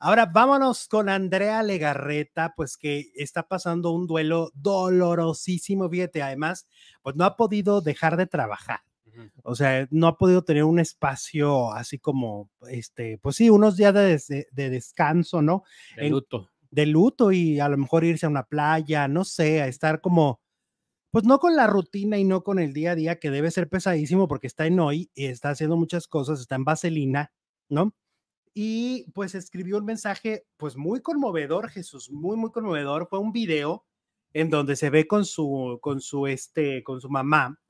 Ahora vámonos con Andrea Legarreta, pues que está pasando un duelo dolorosísimo, fíjate, además, pues no ha podido dejar de trabajar. O sea, no ha podido tener un espacio así como, este, pues sí, unos días de, descanso, ¿no? De luto. de luto y a lo mejor irse a una playa, no sé, a estar como, pues no con la rutina y no con el día a día que debe ser pesadísimo porque está en hoy y está haciendo muchas cosas, está en vaselina, ¿no? y pues escribió un mensaje pues muy conmovedor, Jesús, muy, muy conmovedor. Fue un video en donde se ve con su, con su, este, con su mamá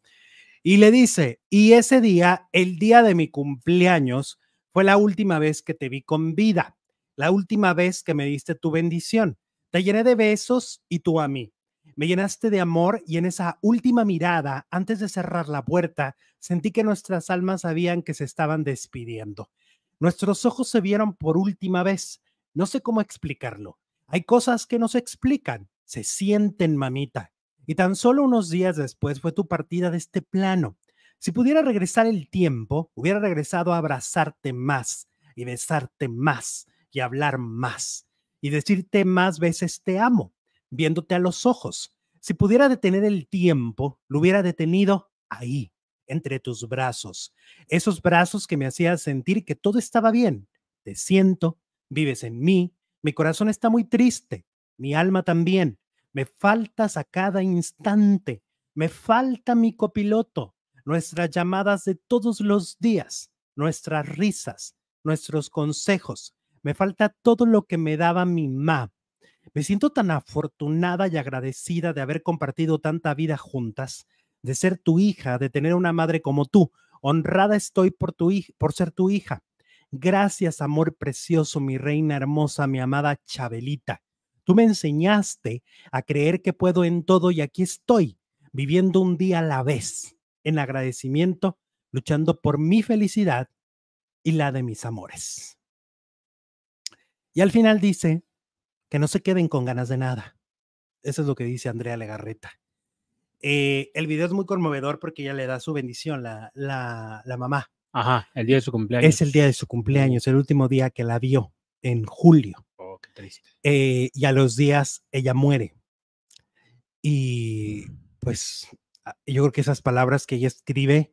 y le dice, y ese día, el día de mi cumpleaños, fue la última vez que te vi con vida, la última vez que me diste tu bendición. Te llené de besos y tú a mí. Me llenaste de amor y en esa última mirada, antes de cerrar la puerta, sentí que nuestras almas sabían que se estaban despidiendo. Nuestros ojos se vieron por última vez. No sé cómo explicarlo. Hay cosas que no se explican, se sienten, mamita. Y tan solo unos días después fue tu partida de este plano. Si pudiera regresar el tiempo, hubiera regresado a abrazarte más y besarte más y hablar más y decirte más veces te amo, viéndote a los ojos. Si pudiera detener el tiempo, lo hubiera detenido ahí, entre tus brazos. Esos brazos que me hacían sentir que todo estaba bien. Te siento, vives en mí, mi corazón está muy triste, mi alma también. Me faltas a cada instante, me falta mi copiloto, nuestras llamadas de todos los días, nuestras risas, nuestros consejos. Me falta todo lo que me daba mi mamá. Me siento tan afortunada y agradecida de haber compartido tanta vida juntas de ser tu hija, de tener una madre como tú. Honrada estoy por, tu por ser tu hija. Gracias, amor precioso, mi reina hermosa, mi amada Chabelita. Tú me enseñaste a creer que puedo en todo y aquí estoy, viviendo un día a la vez, en agradecimiento, luchando por mi felicidad y la de mis amores. Y al final dice que no se queden con ganas de nada. Eso es lo que dice Andrea Legarreta. Eh, el video es muy conmovedor porque ella le da su bendición, la, mamá. Ajá, el día de su cumpleaños. Es el día de su cumpleaños, el último día que la vio, en julio. Oh, qué triste. Eh, y a los días ella muere. Y pues ah, yo creo que esas palabras que ella escribe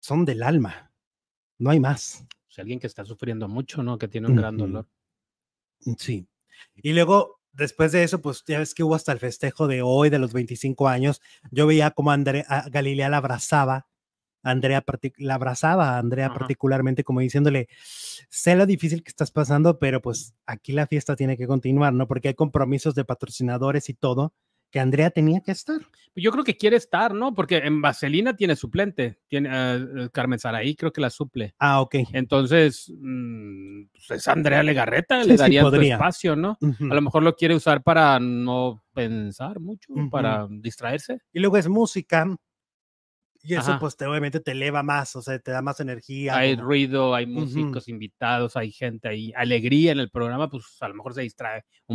son del alma, no hay más. Es pues, alguien que está sufriendo mucho, ¿no? Que tiene un gran dolor. Sí. Y luego después de eso, pues ya ves que hubo hasta el festejo de hoy, de los 25 años. Yo veía como Andrea, ah, Galilea la abrazaba, Andrea la abrazaba Andrea particularmente, como diciéndole, sé lo difícil que estás pasando, pero pues aquí la fiesta tiene que continuar, ¿no? Porque hay compromisos de patrocinadores y todo. Que Andrea tenía que estar. Pues, yo creo que quiere estar, ¿no? Porque en Vaselina tiene suplente, tiene ah, eh, Carmen Saraí, creo que la suple. Ah, ok. Entonces, mm, pues, es Andrea Legarreta, le daría espacio, ¿no? A lo mejor lo quiere usar para no pensar mucho, para distraerse. Y luego es música. Y eso, pues, te, obviamente te eleva más, o sea, te da más energía. Hay ruido, hay músicos invitados, hay gente, hay alegría en el programa, pues a lo mejor se distrae un poco.